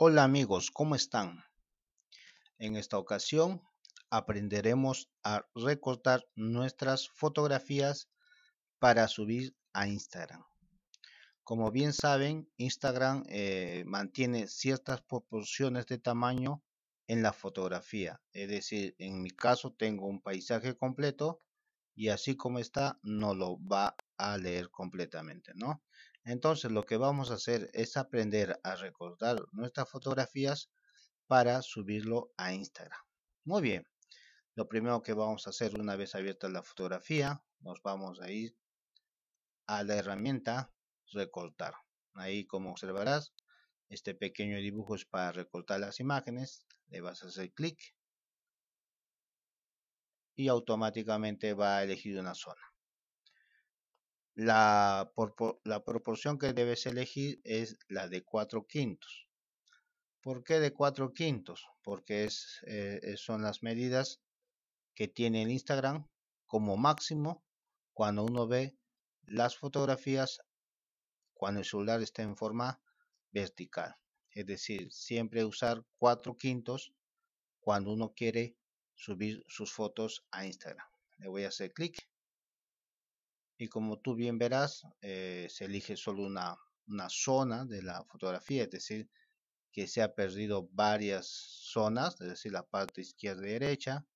Hola amigos, ¿cómo están? En esta ocasión aprenderemos a recortar nuestras fotografías para subir a Instagram. Como bien saben, Instagram eh, mantiene ciertas proporciones de tamaño en la fotografía. Es decir, en mi caso tengo un paisaje completo y así como está no lo va a leer completamente, ¿no? Entonces lo que vamos a hacer es aprender a recortar nuestras fotografías para subirlo a Instagram. Muy bien. Lo primero que vamos a hacer una vez abierta la fotografía, nos vamos a ir a la herramienta recortar. Ahí como observarás, este pequeño dibujo es para recortar las imágenes. Le vas a hacer clic y automáticamente va a elegir una zona la, la proporción que debes elegir es la de 4 quintos. ¿Por qué de 4 quintos? Porque eh, es, son las medidas que tiene el Instagram como máximo cuando uno ve las fotografías cuando el celular está en forma vertical. Es decir, siempre usar 4 quintos cuando uno quiere subir sus fotos a Instagram. Le voy a hacer clic y como tú bien verás, eh, se elige solo una, zona de la fotografía, es decir, que se ha perdido varias zonas, es decir, la parte izquierda y derecha.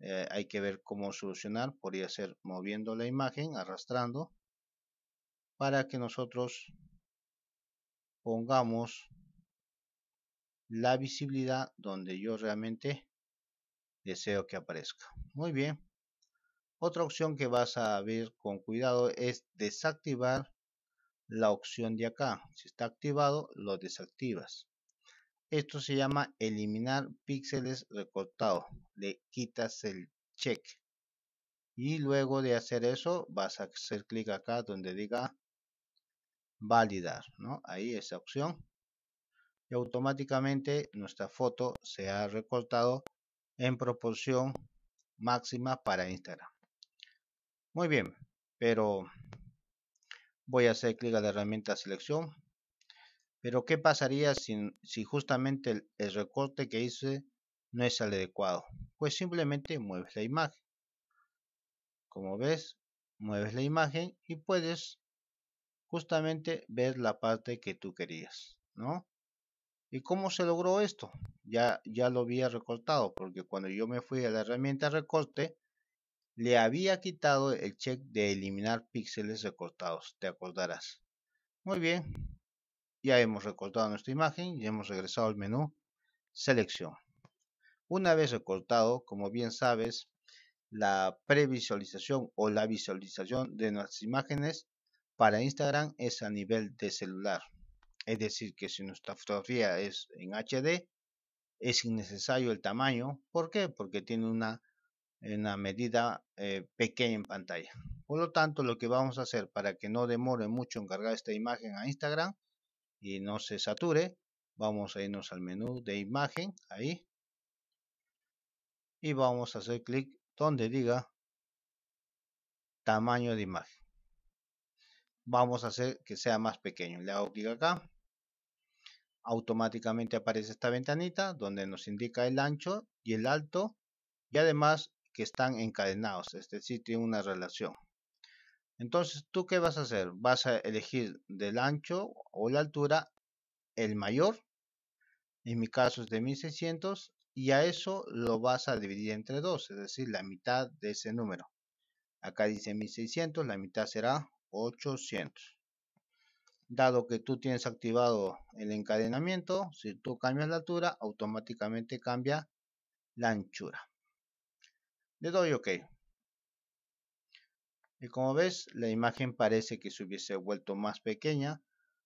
Eh, hay que ver cómo solucionar, podría ser moviendo la imagen, arrastrando, para que nosotros pongamos la visibilidad donde yo realmente deseo que aparezca. Muy bien. Otra opción que vas a ver con cuidado es desactivar la opción de acá. Si está activado, lo desactivas. Esto se llama eliminar píxeles recortados. Le quitas el check. Y luego de hacer eso, vas a hacer clic acá donde diga validar. ¿no? Ahí esa opción. Y automáticamente nuestra foto se ha recortado en proporción máxima para Instagram. Muy bien, pero voy a hacer clic a la herramienta selección. Pero ¿qué pasaría si, si justamente el, recorte que hice no es el adecuado? Pues simplemente mueves la imagen. Como ves, mueves la imagen y puedes justamente ver la parte que tú querías, ¿no? ¿Y cómo se logró esto? Ya, ya lo había recortado, porque cuando yo me fui a la herramienta recorte, le había quitado el check de eliminar píxeles recortados, te acordarás. Muy bien, ya hemos recortado nuestra imagen y hemos regresado al menú Selección. Una vez recortado, como bien sabes, la previsualización o la visualización de nuestras imágenes para Instagram es a nivel de celular. Es decir, que si nuestra fotografía es en HD, es innecesario el tamaño. ¿Por qué? Porque tiene una en una medida eh, pequeña en pantalla. Por lo tanto, lo que vamos a hacer para que no demore mucho en cargar esta imagen a Instagram y no se sature, vamos a irnos al menú de imagen, ahí, y vamos a hacer clic donde diga tamaño de imagen. Vamos a hacer que sea más pequeño. Le hago clic acá. Automáticamente aparece esta ventanita donde nos indica el ancho y el alto y además que están encadenados, es decir, tiene una relación. Entonces, ¿tú qué vas a hacer? Vas a elegir del ancho o la altura el mayor, en mi caso es de 1600, y a eso lo vas a dividir entre dos, es decir, la mitad de ese número. Acá dice 1600, la mitad será 800. Dado que tú tienes activado el encadenamiento, si tú cambias la altura, automáticamente cambia la anchura. Le doy OK. Y como ves, la imagen parece que se hubiese vuelto más pequeña.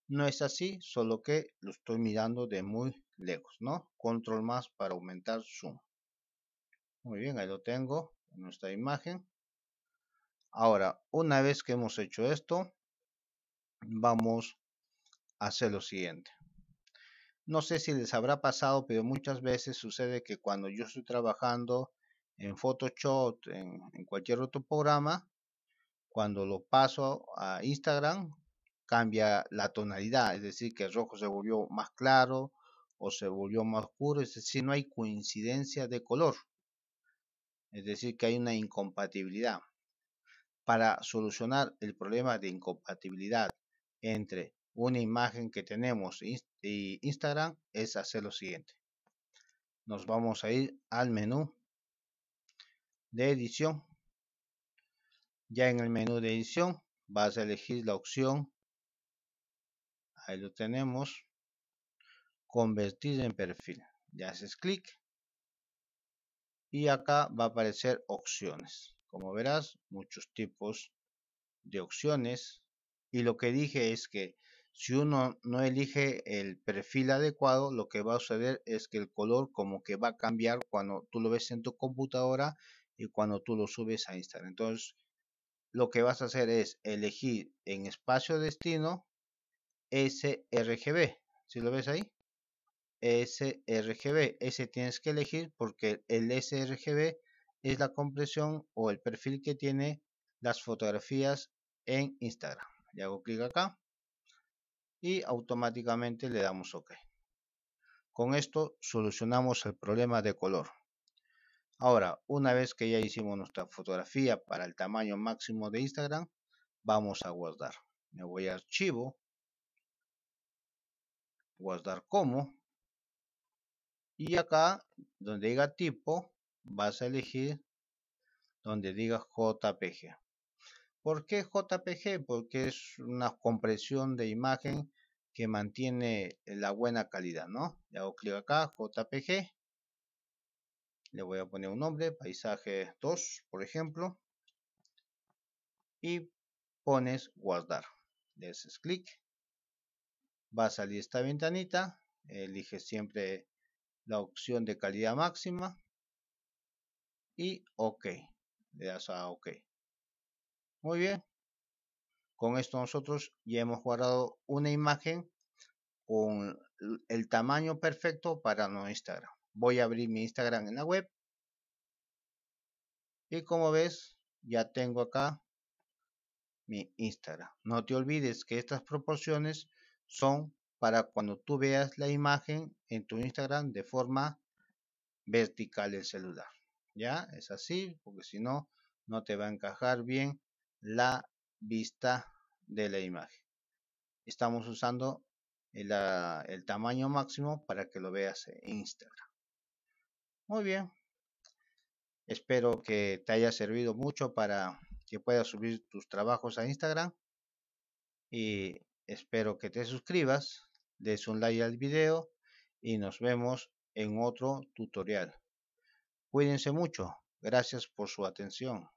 No es así, solo que lo estoy mirando de muy lejos, ¿no? Control más para aumentar zoom. Muy bien, ahí lo tengo, en nuestra imagen. Ahora, una vez que hemos hecho esto, vamos a hacer lo siguiente. No sé si les habrá pasado, pero muchas veces sucede que cuando yo estoy trabajando en Photoshop, en, cualquier otro programa, cuando lo paso a Instagram, cambia la tonalidad, es decir, que el rojo se volvió más claro o se volvió más oscuro, es decir, no hay coincidencia de color, es decir, que hay una incompatibilidad. Para solucionar el problema de incompatibilidad entre una imagen que tenemos y Instagram es hacer lo siguiente. Nos vamos a ir al menú de edición. Ya en el menú de edición vas a elegir la opción, ahí lo tenemos, convertir en perfil. Ya haces clic y acá va a aparecer opciones. Como verás, muchos tipos de opciones. Y lo que dije es que si uno no elige el perfil adecuado, lo que va a suceder es que el color como que va a cambiar cuando tú lo ves en tu computadora y cuando tú lo subes a Instagram. Entonces, lo que vas a hacer es elegir en espacio destino sRGB. Si lo ves ahí, sRGB. Ese tienes que elegir porque el sRGB es la compresión o el perfil que tiene las fotografías en Instagram. Le hago clic acá y automáticamente le damos OK. Con esto solucionamos el problema de color. Ahora, una vez que ya hicimos nuestra fotografía para el tamaño máximo de Instagram, vamos a guardar. Me voy a archivo, guardar como, y acá donde diga tipo, vas a elegir donde diga JPG. ¿Por qué JPG? Porque es una compresión de imagen que mantiene la buena calidad, ¿no? Le hago clic acá, JPG, le voy a poner un nombre, paisaje 2, por ejemplo, y pones guardar. Le haces clic, va a salir esta ventanita, elige siempre la opción de calidad máxima y OK. Le das a OK. Muy bien. Con esto nosotros ya hemos guardado una imagen con el tamaño perfecto para nuestro Instagram voy a abrir mi Instagram en la web. Y como ves, ya tengo acá mi Instagram. No te olvides que estas proporciones son para cuando tú veas la imagen en tu Instagram de forma vertical el celular. ¿Ya? Es así, porque si no, no te va a encajar bien la vista de la imagen. Estamos usando el, ah, el tamaño máximo para que lo veas en Instagram. Muy bien. Espero que te haya servido mucho para que puedas subir tus trabajos a Instagram. Y espero que te suscribas, des un like al video y nos vemos en otro tutorial. Cuídense mucho. Gracias por su atención.